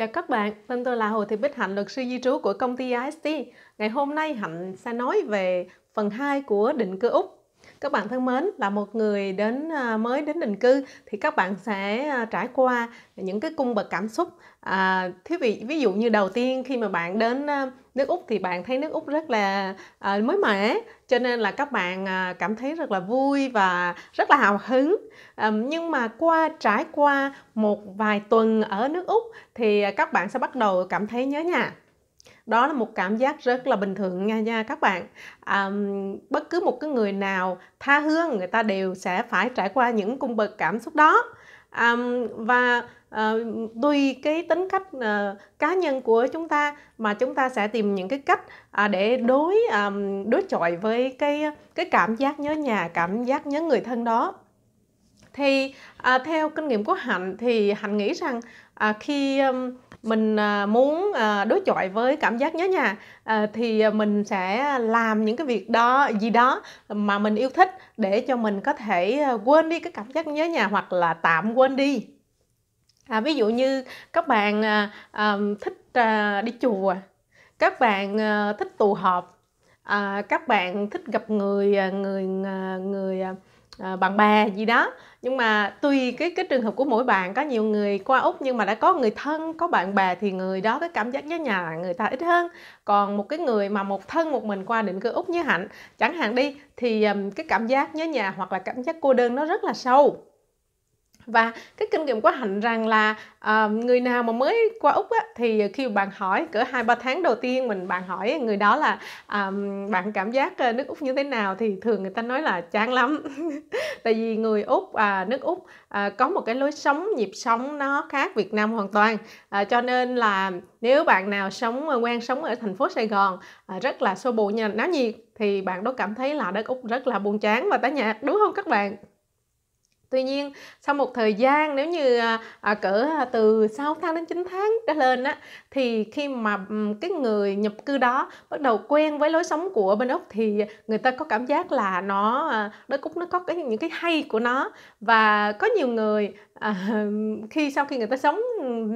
Chào các bạn, tên tôi là Hồ Thị Bích Hạnh, luật sư di trú của công ty IST. Ngày hôm nay Hạnh sẽ nói về phần 2 của định cư Úc các bạn thân mến là một người đến à, mới đến định cư thì các bạn sẽ à, trải qua những cái cung bậc cảm xúc à, thí vị ví dụ như đầu tiên khi mà bạn đến à, nước úc thì bạn thấy nước úc rất là à, mới mẻ cho nên là các bạn cảm thấy rất là vui và rất là hào hứng à, nhưng mà qua trải qua một vài tuần ở nước úc thì các bạn sẽ bắt đầu cảm thấy nhớ nhà đó là một cảm giác rất là bình thường nha nha các bạn à, bất cứ một cái người nào tha hương người ta đều sẽ phải trải qua những cung bậc cảm xúc đó à, và à, tùy cái tính cách à, cá nhân của chúng ta mà chúng ta sẽ tìm những cái cách à, để đối à, đối chọi với cái cái cảm giác nhớ nhà cảm giác nhớ người thân đó thì à, theo kinh nghiệm của hạnh thì hạnh nghĩ rằng à, khi um, mình à, muốn à, đối chọi với cảm giác nhớ nhà à, thì mình sẽ làm những cái việc đó gì đó mà mình yêu thích để cho mình có thể quên đi cái cảm giác nhớ nhà hoặc là tạm quên đi à, ví dụ như các bạn à, thích à, đi chùa các bạn à, thích tụ họp à, các bạn thích gặp người người người, người Ờ, bạn bè gì đó nhưng mà tùy cái cái trường hợp của mỗi bạn có nhiều người qua úc nhưng mà đã có người thân có bạn bè thì người đó cái cảm giác nhớ nhà người ta ít hơn còn một cái người mà một thân một mình qua định cư úc như hạnh chẳng hạn đi thì cái cảm giác nhớ nhà hoặc là cảm giác cô đơn nó rất là sâu và cái kinh nghiệm của hạnh rằng là uh, người nào mà mới qua úc á, thì khi bạn hỏi cỡ hai ba tháng đầu tiên mình bạn hỏi người đó là um, bạn cảm giác ờ, nước úc như thế nào thì thường người ta nói là chán lắm tại vì người úc à, nước úc à, có một cái lối sống nhịp sống nó khác việt nam hoàn toàn à, cho nên là nếu bạn nào sống ờ, quen sống ở thành phố sài gòn à, rất là xô bồ náo nhiệt thì bạn đó cảm thấy là đất úc rất là buồn chán và tái nhạt đúng không các bạn Tuy nhiên sau một thời gian nếu như à, à cỡ à, từ 6 tháng đến 9 tháng trở lên á thì khi mà cái người nhập cư đó bắt đầu quen với lối sống của bên Úc thì người ta có cảm giác là nó nó à, cũng nó có cái những cái hay của nó và có nhiều người à, khi sau khi người ta sống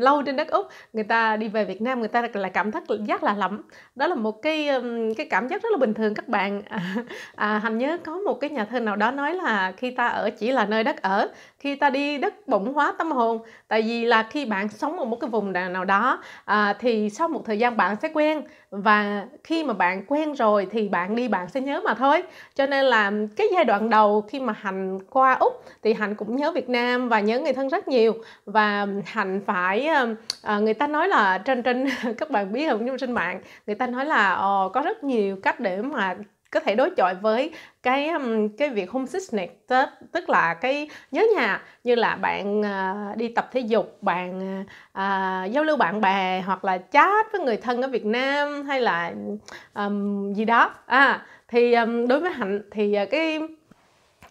lâu trên đất úc người ta đi về việt nam người ta lại cảm thấy rất là lẫm đó là một cái cái cảm giác rất là bình thường các bạn à, à, hành nhớ có một cái nhà thơ nào đó nói là khi ta ở chỉ là nơi đất ở khi ta đi đất bụng hóa tâm hồn tại vì là khi bạn sống ở một cái vùng nào đó à, thì sau một thời gian bạn sẽ quen và khi mà bạn quen rồi thì bạn đi bạn sẽ nhớ mà thôi cho nên là cái giai đoạn đầu khi mà hạnh qua úc thì hạnh cũng nhớ việt nam và nhớ người thân rất nhiều và hạnh phải ờ, người ta nói là trên trên các bạn biết không trên mạng người ta nói là ồ, ờ, có rất nhiều cách để mà có thể đối chọi với cái cái việc homesickness tức là cái nhớ nhà như là bạn uh, đi tập thể dục bạn uh, giao lưu bạn bè hoặc là chat với người thân ở Việt Nam hay là um, gì đó à thì um, đối với hạnh thì uh, cái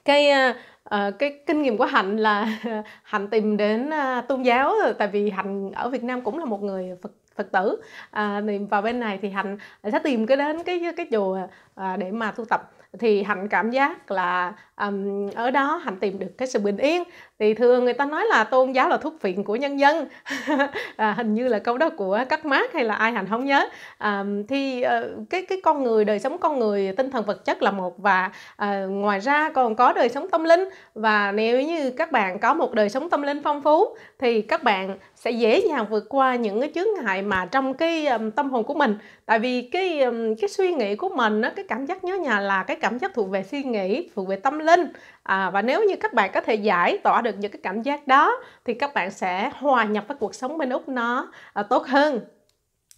cái uh, À, ờ, cái kinh nghiệm của hạnh là hạnh tìm đến à, tôn giáo tại vì hạnh ở việt nam cũng là một người phật phật tử à, thì vào bên này thì hạnh sẽ tìm cái đến cái cái chùa à, để mà tu tập thì hạnh cảm giác là um, ở đó hạnh tìm được cái sự bình yên thì thường người ta nói là tôn giáo là thuốc phiện của nhân dân à, hình như là câu đó của các mát hay là ai hạnh không nhớ à, thì uh, cái cái con người đời sống con người tinh thần vật chất là một và uh, ngoài ra còn có đời sống tâm linh và nếu như các bạn có một đời sống tâm linh phong phú thì các bạn sẽ dễ dàng vượt qua những cái chướng ngại mà trong cái um, tâm hồn của mình tại vì cái um, cái suy nghĩ của mình á, cái cảm giác nhớ nhà là cái cảm giác thuộc về suy nghĩ thuộc về tâm linh à, và nếu như các bạn có thể giải tỏa được những cái cảm giác đó thì các bạn sẽ hòa nhập với cuộc sống bên úc nó à, tốt hơn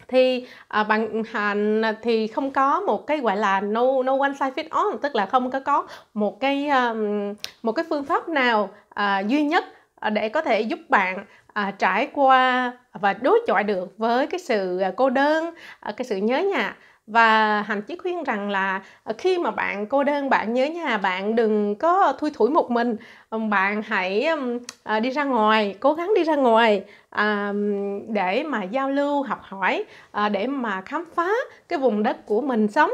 thì à, bằng hành thì không có một cái gọi là no no one size fit all tức là không có có một cái um, một cái phương pháp nào à, duy nhất à, để có thể giúp bạn à, trải qua và đối chọi được với cái sự à, cô đơn cái sự nhớ nhà và hạnh chỉ khuyên rằng là ờ, khi mà bạn cô đơn bạn nhớ nhà bạn đừng có thui thủi một mình bạn hãy ờ, đi ra ngoài cố gắng đi ra ngoài để mà giao lưu học hỏi ờ, để mà khám phá cái vùng đất của mình sống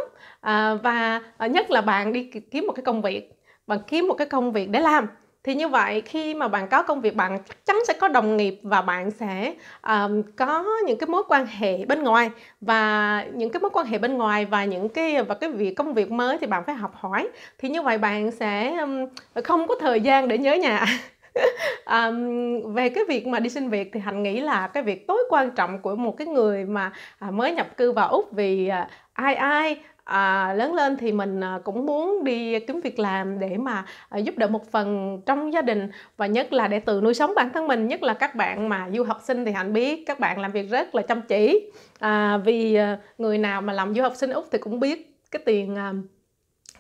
và nhất là bạn đi kiếm một cái công việc bạn kiếm một cái công việc để làm thì như vậy khi mà bạn có công việc bạn chắc chắn sẽ có đồng nghiệp và bạn sẽ um, có những cái mối quan hệ bên ngoài và những cái mối quan hệ bên ngoài và những cái và cái việc công việc mới thì bạn phải học hỏi thì như vậy bạn sẽ um, không có thời gian để nhớ nhà um, về cái việc mà đi xin việc thì hạnh nghĩ là cái việc tối quan trọng của một cái người mà à, mới nhập cư vào úc vì à, ai ai à, lớn lên thì mình à, cũng muốn đi kiếm việc làm để mà à, giúp đỡ một phần trong gia đình và nhất là để tự nuôi sống bản thân mình nhất là các bạn mà du học sinh thì hạnh biết các bạn làm việc rất là chăm chỉ à, vì à, người nào mà làm du học sinh úc thì cũng biết cái tiền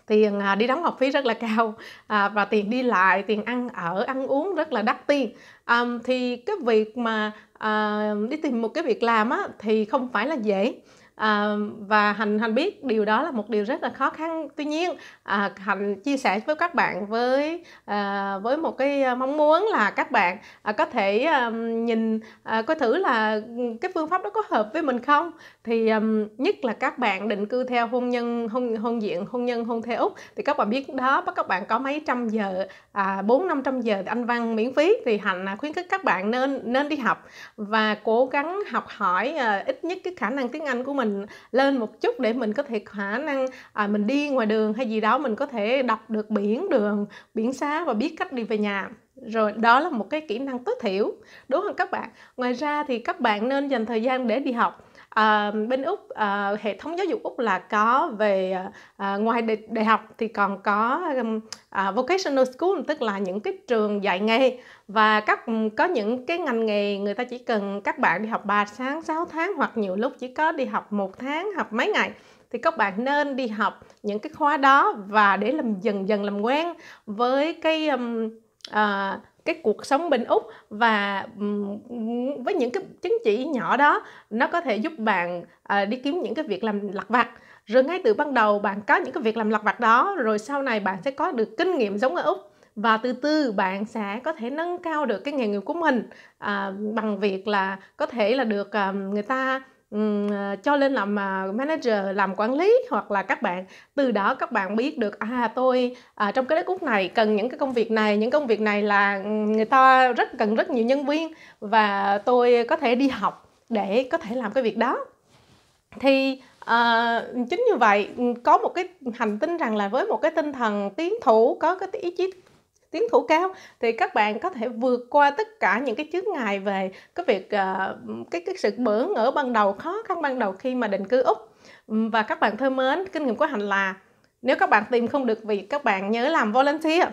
tiền đi đóng học phí rất là cao à, và tiền đi lại tiền ăn ở ăn uống rất là đắt tiền à, thì cái việc mà à, đi tìm một cái việc làm á, thì không phải là dễ à, và hạnh hạnh biết điều đó là một điều rất là khó khăn tuy nhiên à, hạnh chia sẻ với các bạn với à, với một cái à, mong muốn là các bạn à, có thể à, nhìn à, coi thử là ừ, cái phương pháp đó có hợp với mình không thì à, nhất là các bạn định cư theo hôn nhân hôn hôn diện hôn nhân hôn theo úc thì các bạn biết đó các bạn có mấy trăm giờ à, bốn năm trăm giờ anh văn miễn phí thì hạnh à, khuyến khích các bạn nên nên đi học và cố gắng học hỏi à, ít nhất cái khả năng tiếng anh của mình mình lên một chút để mình có thể khả năng à, mình đi ngoài đường hay gì đó mình có thể đọc được biển đường biển xá và biết cách đi về nhà rồi đó là một cái kỹ năng tối thiểu đúng không các bạn ngoài ra thì các bạn nên dành thời gian để đi học à, bên úc à, hệ thống giáo dục úc là có về à, ngoài đại, đại học thì còn có à, vocational school tức là những cái trường dạy nghề và các có những cái ngành nghề người ta chỉ cần các bạn đi học 3 tháng 6 tháng hoặc nhiều lúc chỉ có đi học một tháng học mấy ngày thì các bạn nên đi học những cái khóa đó và để làm dần dần làm quen với cái um, uh, cái cuộc sống bên úc và với những cái chứng chỉ nhỏ đó nó có thể giúp bạn ờ, đi kiếm những cái việc làm lặt vặt rồi ngay từ ban đầu bạn có những cái việc làm lặt vặt đó rồi sau này bạn sẽ có được kinh nghiệm giống ở úc và từ từ bạn sẽ có thể nâng cao được cái nghề nghiệp của mình à, bằng việc là có thể là được à, người ta À, cho lên làm à, manager làm quản lý hoặc là các bạn từ đó các bạn biết được à tôi à, trong cái đất úc này cần những cái công việc này những công việc này là người ta rất cần rất nhiều nhân viên và tôi có thể đi học để có thể làm cái việc đó thì À, chính như vậy có một cái hành tinh rằng là với một cái tinh thần tiến thủ có cái ý chí tiến thủ cao thì các bạn có thể vượt qua tất cả những cái chướng ngại về cái việc uh, cái cái sự bỡ ngỡ ban đầu khó khăn ban đầu khi mà định cư úc và các bạn thân mến kinh nghiệm của hành là nếu các bạn tìm không được việc các bạn nhớ làm volunteer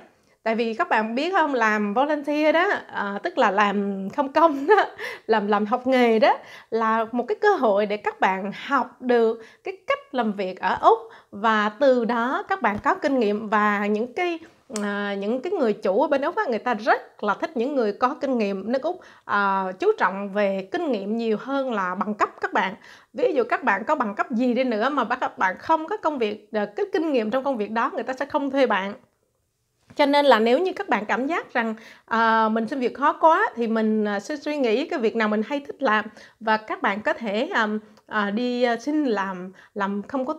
tại vì các bạn biết không làm volunteer đó à, tức là làm không công đó làm làm học nghề đó là một cái cơ hội để các bạn học được cái cách làm việc ở úc và từ đó các bạn có kinh nghiệm và những cái à, những cái người chủ ở bên úc á, người ta rất là thích những người có kinh nghiệm nước úc à, chú trọng về kinh nghiệm nhiều hơn là bằng cấp các bạn ví dụ các bạn có bằng cấp gì đi nữa mà các bạn không có công việc à, cái kinh nghiệm trong công việc đó người ta sẽ không thuê bạn cho nên là nếu như các bạn cảm giác rằng à, mình xin việc khó quá thì mình à, sẽ suy nghĩ cái việc nào mình hay thích làm và các bạn có thể à, à, đi à, xin làm làm không có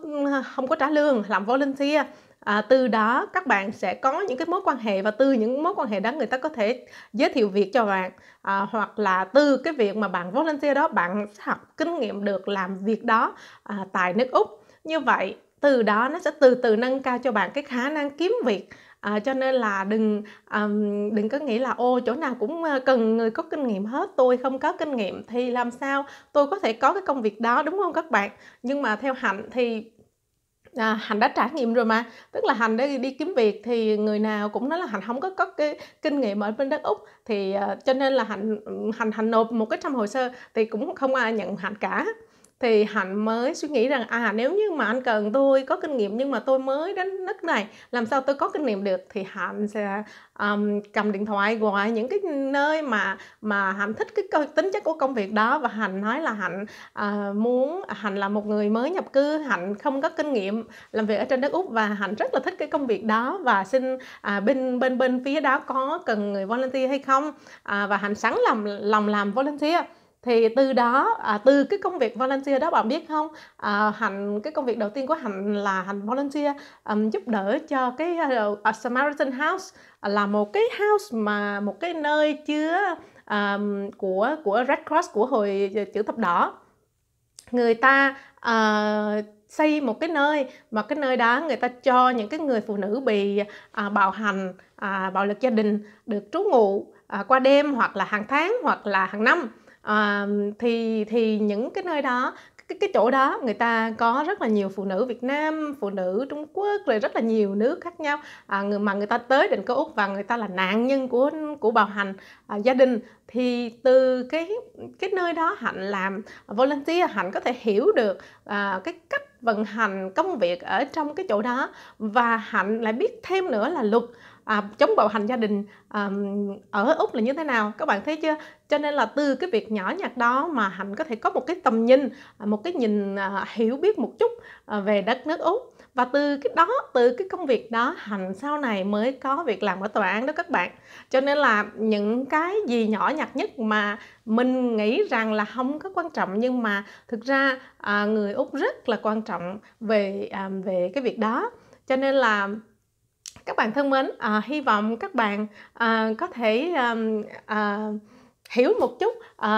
không có trả lương làm volunteer à, từ đó các bạn sẽ có những cái mối quan hệ và từ những mối quan hệ đó người ta có thể giới thiệu việc cho bạn à, hoặc là từ cái việc mà bạn volunteer đó bạn học kinh nghiệm được làm việc đó à, tại nước úc như vậy từ đó nó sẽ từ từ nâng cao cho bạn cái khả năng kiếm việc à, cho nên là đừng um, đừng có nghĩ là ô chỗ nào cũng cần người có kinh nghiệm hết tôi không có kinh nghiệm thì làm sao tôi có thể có cái công việc đó đúng không các bạn nhưng mà theo hạnh thì À, hành đã trải nghiệm rồi mà tức là hành đã đi kiếm việc thì người nào cũng nói là hành không có có cái kinh nghiệm ở bên đất úc thì uh, cho nên là hành hành hành nộp một cái trăm hồ sơ thì cũng không ai nhận hành cả thì hạnh mới suy nghĩ rằng à nếu như mà anh cần tôi có kinh nghiệm nhưng mà tôi mới đến nước này làm sao tôi có kinh nghiệm được thì hạnh sẽ um, cầm điện thoại gọi những cái nơi mà mà hạnh thích cái tính chất của công việc đó và hạnh nói là hạnh uh, muốn hạnh là một người mới nhập cư hạnh không có kinh nghiệm làm việc ở trên đất úc và hạnh rất là thích cái công việc đó và xin uh, bên bên bên phía đó có cần người volunteer hay không uh, và hạnh sẵn lòng lòng làm volunteer thì từ đó à, từ cái công việc volunteer đó bạn biết không à, hành cái công việc đầu tiên của hành là hành volunteer um, giúp đỡ cho cái uh, Samaritan House à, là một cái house mà một cái nơi chứa um, của của Red Cross của hội ờ, chữ thập đỏ người ta uh, xây một cái nơi mà cái nơi đó người ta cho những cái người phụ nữ bị à, bạo hành à, bạo lực gia đình được trú ngụ à, qua đêm hoặc là hàng tháng hoặc là hàng năm à, thì thì những cái nơi đó cái, cái chỗ đó người ta có rất là nhiều phụ nữ Việt Nam, phụ nữ Trung Quốc rồi rất là nhiều nước khác nhau à, mà người ta tới định cư Úc và người ta là nạn nhân của của bạo hành à, gia đình thì từ cái cái nơi đó hạnh làm volunteer hạnh có thể hiểu được à, cái cách vận hành công việc ở trong cái chỗ đó và hạnh lại biết thêm nữa là luật à, chống bạo hành gia đình à, ở úc là như thế nào các bạn thấy chưa cho nên là từ cái việc nhỏ nhặt đó mà hạnh có thể có một cái tầm nhìn à, một cái nhìn à, hiểu biết một chút à, về đất nước úc và từ cái đó từ cái công việc đó hạnh sau này mới có việc làm ở tòa án đó các bạn cho nên là những cái gì nhỏ nhặt nhất mà mình nghĩ rằng là không có quan trọng nhưng mà thực ra à, người úc rất là quan trọng về à, về cái việc đó cho nên là các bạn thân mến à, hy vọng các bạn à, có thể à, à, hiểu một chút à,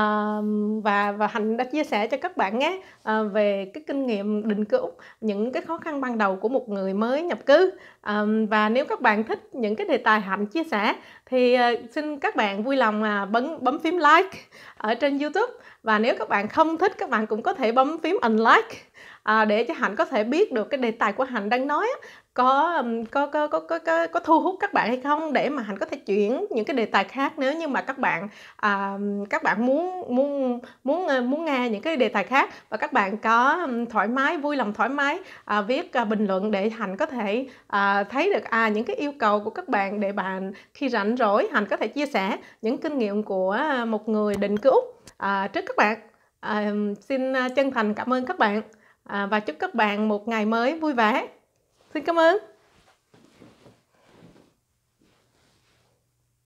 và và hạnh đã chia sẻ cho các bạn nhé à, về cái kinh nghiệm định cư úc những cái khó khăn ban đầu của một người mới nhập cư à, và nếu các bạn thích những cái đề tài hạnh chia sẻ thì ờ, xin các bạn vui lòng à, bấm bấm phím like ở trên youtube và nếu các bạn không thích các bạn cũng có thể bấm phím unlike à, để cho hạnh có thể biết được cái đề tài của hạnh đang nói có có có có có có, thu hút các bạn hay không để mà hạnh có thể chuyển những cái đề tài khác nếu như mà các bạn à, các bạn muốn muốn muốn muốn nghe những cái đề tài khác và các bạn có thoải mái vui lòng thoải mái à, viết à, bình luận để hạnh có thể à, thấy được à những cái yêu cầu của các bạn để bạn khi rảnh rỗi hạnh có thể chia sẻ những kinh nghiệm của một người định cư úc à, trước các bạn à, xin à, chân thành cảm ơn các bạn à, và chúc các bạn một ngày mới vui vẻ 同干嘛？